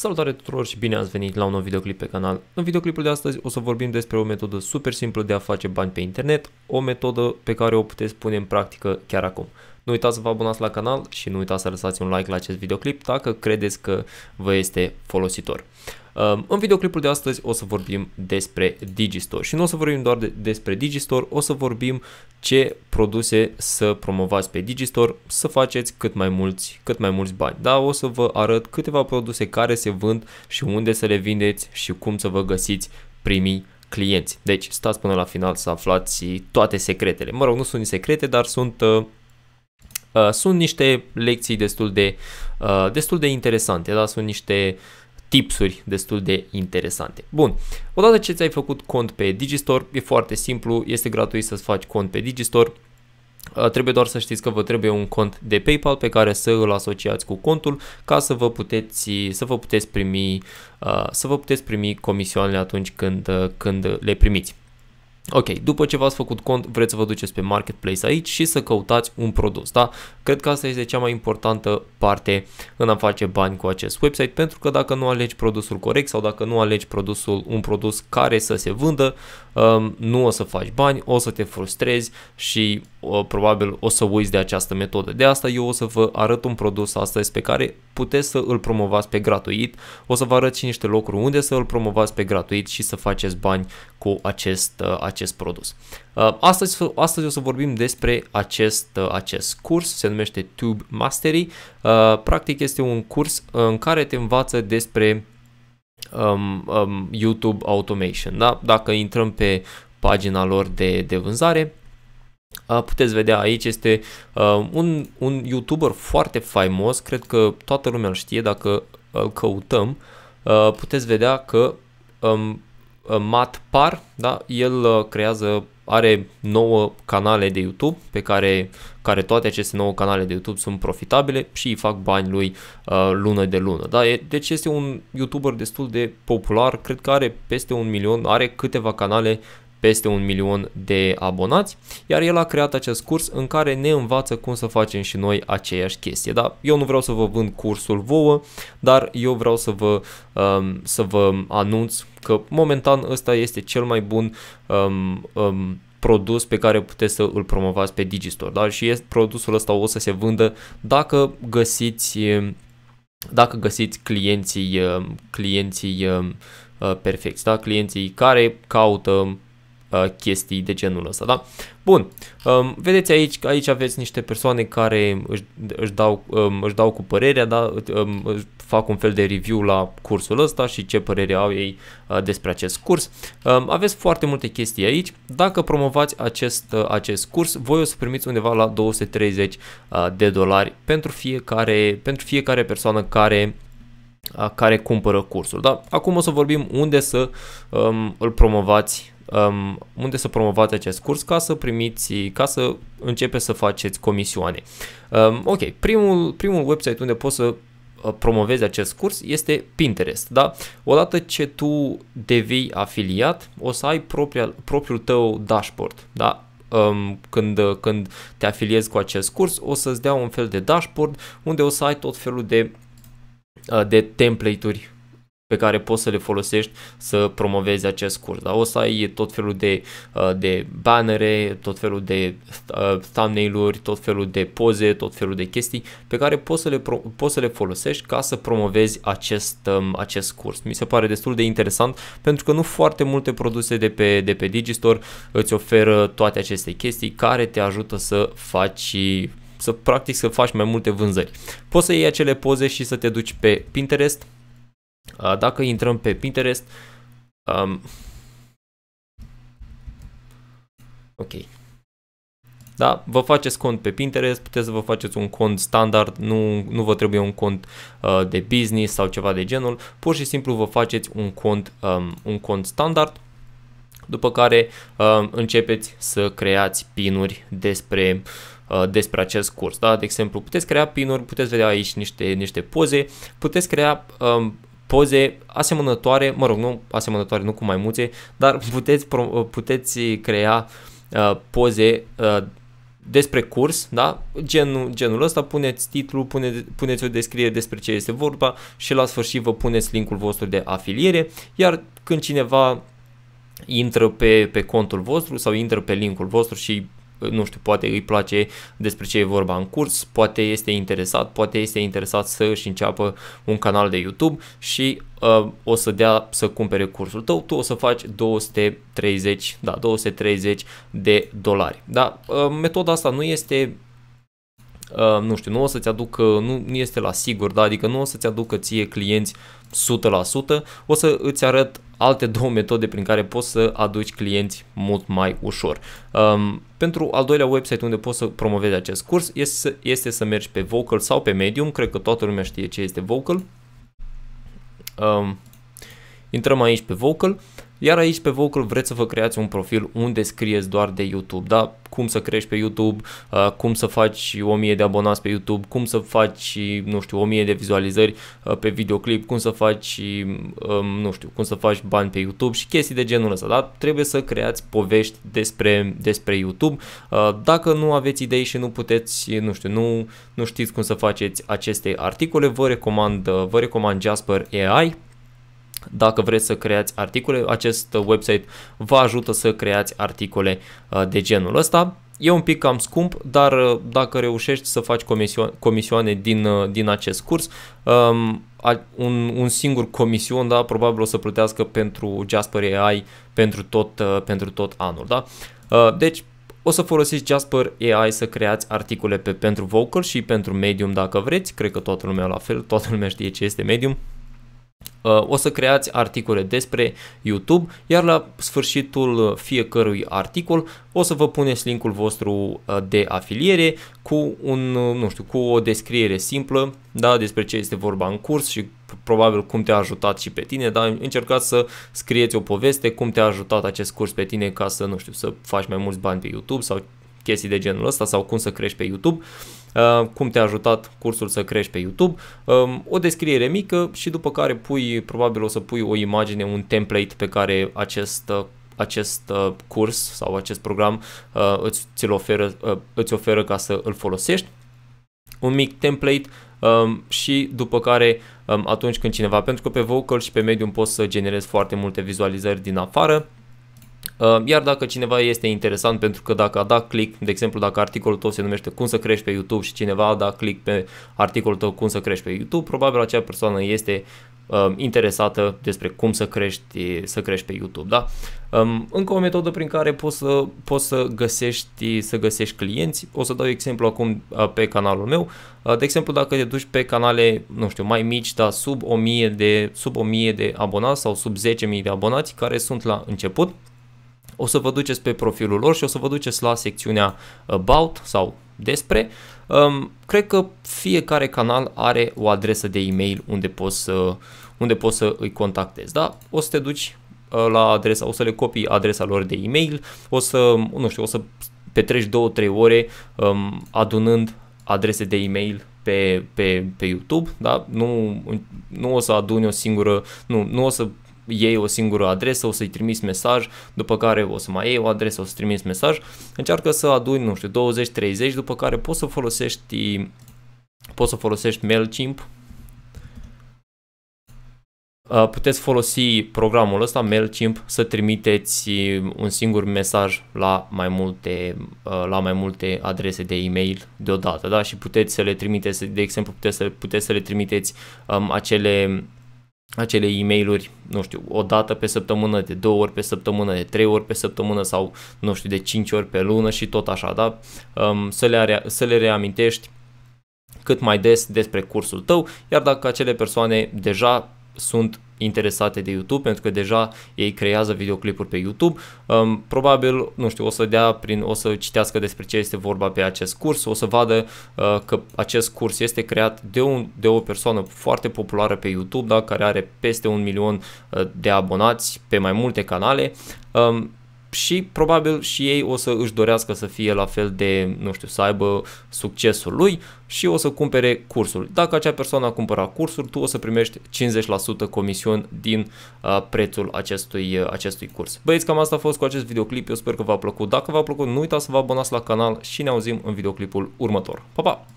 Salutare tuturor și bine ați venit la un nou videoclip pe canal. În videoclipul de astăzi o să vorbim despre o metodă super simplă de a face bani pe internet, o metodă pe care o puteți pune în practică chiar acum. Nu uitați să vă abonați la canal și nu uitați să lăsați un like la acest videoclip dacă credeți că vă este folositor. Ehm, în videoclipul de astăzi o să vorbim despre Digistore și nu o să vorbim doar de, despre Digistore, o să vorbim ce produse să promovați pe Digistore, să faceți cât mai mulți, cât mai mulți bani. Da, o să vă arăt câteva produse care se vând și unde să le vindeți și cum să vă găsiți primii clienți. Deci stați până la final să aflați toate secretele. Mă rog, nu sunt secrete, dar sunt uh, Uh, sunt niște lecții destul de, uh, destul de interesante, da? sunt niște tipsuri destul de interesante. Bun, odată ce ți-ai făcut cont pe Digistore, e foarte simplu, este gratuit să-ți faci cont pe Digistore, uh, Trebuie doar să știți că vă trebuie un cont de PayPal pe care să îl asociați cu contul ca să vă puteți, să vă puteți primi, uh, să vă puteți primi comisioanele atunci când, când le primiți. Ok, după ce v-ați făcut cont, vreți să vă duceți pe marketplace aici și să căutați un produs, da? Cred că asta este cea mai importantă parte în a face bani cu acest website, pentru că dacă nu alegi produsul corect sau dacă nu alegi produsul, un produs care să se vândă, um, nu o să faci bani, o să te frustrezi și uh, probabil o să uiți de această metodă. De asta eu o să vă arăt un produs astăzi pe care puteți să îl promovați pe gratuit. O să vă arăt și niște locuri unde să îl promovați pe gratuit și să faceți bani cu acest, uh, acest produs. Uh, astăzi, astăzi o să vorbim despre acest, uh, acest curs, se numește Tube Mastery. Practic este un curs în care te învață despre um, um, YouTube Automation. Da? Dacă intrăm pe pagina lor de, de vânzare, puteți vedea aici, este un, un YouTuber foarte faimos, cred că toată lumea îl știe dacă îl căutăm, puteți vedea că um, Matt Par, da, el creează, are 9 canale de YouTube pe care, care toate aceste 9 canale de YouTube sunt profitabile și îi fac bani lui uh, lună de lună. Da? E, deci este un YouTuber destul de popular, cred că are peste un milion, are câteva canale peste un milion de abonați, iar el a creat acest curs în care ne învață cum să facem și noi aceeași chestie. Da, eu nu vreau să vă vând cursul vouă, dar eu vreau să vă, um, să vă anunț că momentan ăsta este cel mai bun um, um, produs pe care puteți să îl promovați pe Digistore, da? Și este, produsul ăsta o să se vândă dacă găsiți dacă găsiți clienții um, clienții um, uh, perfecți, da? Clienții care caută Uh, chestii de genul ăsta, da? Bun, um, vedeți aici, aici aveți niște persoane care își, își, dau, um, își dau cu părerea, da? Um, fac un fel de review la cursul ăsta și ce părere au ei uh, despre acest curs. Um, aveți foarte multe chestii aici. Dacă promovați acest, uh, acest curs, voi o să primiți undeva la 230 uh, de dolari pentru fiecare, pentru fiecare persoană care uh, care cumpără cursul. Da? Acum o să vorbim unde să um, îl promovați um, unde să promovați acest curs ca să primiți, ca să începe să faceți comisioane. Um, ok, primul, primul website unde poți să uh, promovezi acest curs este Pinterest. Da? Odată ce tu devii afiliat, o să ai propria, propriul tău dashboard. Da? Um, când, când te afiliezi cu acest curs, o să-ți dea un fel de dashboard unde o să ai tot felul de, uh, de template-uri pe care poți să le folosești să promovezi acest curs. Da? O să ai tot felul de, uh, de bannere, tot felul de uh, thumbnail-uri, tot felul de poze, tot felul de chestii pe care poți să le, poți să le folosești ca să promovezi acest, um, acest curs. Mi se pare destul de interesant pentru că nu foarte multe produse de pe, de pe Digistore îți oferă toate aceste chestii care te ajută să faci să practic să faci mai multe vânzări. Poți să iei acele poze și să te duci pe Pinterest, Uh, dacă intrăm pe Pinterest, um, ok, da? Vă faceți cont pe Pinterest, puteți să vă faceți un cont standard, nu, nu vă trebuie un cont uh, de business sau ceva de genul, pur și simplu vă faceți un cont, um, un cont standard, după care um, începeți să creați pinuri despre uh, despre acest curs. Da? De exemplu, puteți crea pinuri, puteți vedea aici niște, niște poze, puteți crea um, poze asemănătoare, mă rog, nu asemănătoare, nu cu maimuțe, dar puteți, puteți crea uh, poze uh, despre curs, da? Genul, genul ăsta, puneți titlul, pune, puneți o descriere despre ce este vorba și la sfârșit vă puneți linkul vostru de afiliere, iar când cineva intră pe, pe contul vostru sau intră pe linkul vostru și nu știu, poate îi place despre ce e vorba în curs, poate este interesat, poate este interesat să își înceapă un canal de YouTube și uh, o să dea să cumpere cursul tău, tu o să faci 230, da, 230 de dolari. Da, uh, metoda asta nu este Uh, nu știu, nu o să-ți aducă, uh, nu, nu este la sigur, da? adică nu o să-ți aducă ție clienți 100%, o să îți arăt alte două metode prin care poți să aduci clienți mult mai ușor. Um, pentru al doilea website unde poți să promovezi acest curs este, este să mergi pe Vocal sau pe Medium, cred că toată lumea știe ce este Vocal. Um, intrăm aici pe Vocal iar aici pe Vocal vreți să vă creați un profil unde scrieți doar de YouTube, da? Cum să crești pe YouTube, uh, cum să faci 1000 de abonați pe YouTube, cum să faci, nu știu, 1000 de vizualizări uh, pe videoclip, cum să faci, um, nu știu, cum să faci bani pe YouTube și chestii de genul ăsta, da? Trebuie să creați povești despre, despre YouTube. Uh, dacă nu aveți idei și nu puteți, nu știu, nu, nu știți cum să faceți aceste articole, vă recomand, vă recomand Jasper AI dacă vreți să creați articole, acest website vă ajută să creați articole uh, de genul ăsta. E un pic cam scump, dar uh, dacă reușești să faci comisioane, comisioane din, uh, din acest curs, um, un, un singur comision, da, probabil o să plătească pentru Jasper AI pentru tot, pentru tot anul, da? Deci, o să folosiți Jasper AI să creați articole pe, pentru Vocal și pentru Medium dacă vreți, cred că toată lumea la fel, toată lumea știe ce este Medium, Uh, o să creați articole despre YouTube, iar la sfârșitul fiecărui articol o să vă puneți linkul vostru uh, de afiliere cu, un, uh, nu știu, cu o descriere simplă da, despre ce este vorba în curs și probabil cum te-a ajutat și pe tine, dar încercați să scrieți o poveste cum te-a ajutat acest curs pe tine ca să, nu știu, să faci mai mulți bani pe YouTube sau chestii de genul ăsta sau cum să crești pe YouTube, uh, cum te-a ajutat cursul să crești pe YouTube, um, o descriere mică și după care pui, probabil o să pui o imagine, un template pe care acest uh, acest uh, curs sau acest program îți, ți-l oferă, îți oferă ca să îl folosești. Un mic template um, și după care um, atunci când cineva, pentru că pe Vocal și pe Medium poți să generezi foarte multe vizualizări din afară, Ehm, iar dacă cineva este interesant, pentru că dacă a dat click, de exemplu dacă articolul tău se numește cum să crești pe YouTube și cineva a dat click pe articolul tău cum să crești pe YouTube, probabil acea persoană este ehm, interesată despre cum să crești, să crești pe YouTube. Da? Ehm, încă o metodă prin care poți să, poți să, găsești, să găsești clienți, o să dau exemplu acum pe canalul meu. De exemplu, dacă te duci pe canale, nu știu, mai mici, dar sub 1000 de, sub 1000 de abonați sau sub 10.000 de abonați care sunt la început, o să vă duceți pe profilul lor și o să vă duceți la secțiunea uh, About sau despre. Um, cred că fiecare canal are o adresă de e-mail unde poți să, unde poți să îi contactezi. Da? O să te duci uh, la adresa, o să le copii adresa lor de e-mail, o să, nu știu, o să petreci 2-3 ore um, adunând adrese de e-mail pe, pe, pe YouTube, da? nu, nu o să aduni o singură, nu, nu o să iei o singură adresă, o să-i trimiți mesaj, după care o să mai iei o adresă, o să trimiți mesaj, încearcă să aduni, nu știu, 20-30, după care poți să folosești poți să folosești MailChimp uh, puteți folosi programul ăsta MailChimp să trimiteți uh, un singur mesaj la mai multe, uh, la mai multe adrese de e-mail deodată da? și puteți să le trimiteți, de exemplu puteți să, puteți să le trimiteți um, acele acele e mail nu știu, o dată pe săptămână, de două ori pe săptămână, de trei ori pe săptămână sau, nu știu, de cinci ori pe lună și tot așa, da? Um, să, le, să le reamintești cât mai des despre cursul tău, iar dacă acele persoane deja sunt interesate de YouTube pentru că deja ei creează videoclipuri pe YouTube. Um, probabil, nu știu, o să dea prin, o să citească despre ce este vorba pe acest curs, o să vadă uh, că acest curs este creat de, un, de o persoană foarte populară pe YouTube, da, care are peste un milion uh, de abonați pe mai multe canale. Um, și probabil și ei o să își dorească să fie la fel de, nu știu, să aibă succesul lui și o să cumpere cursul. Dacă acea persoană a cumpărat cursul, tu o să primești 50% comision din uh, prețul acestui, uh, acestui curs. Băieți, cam asta a fost cu acest videoclip, eu sper că v-a plăcut. Dacă v-a plăcut, nu uitați să vă abonați la canal și ne auzim în videoclipul următor. Pa, pa!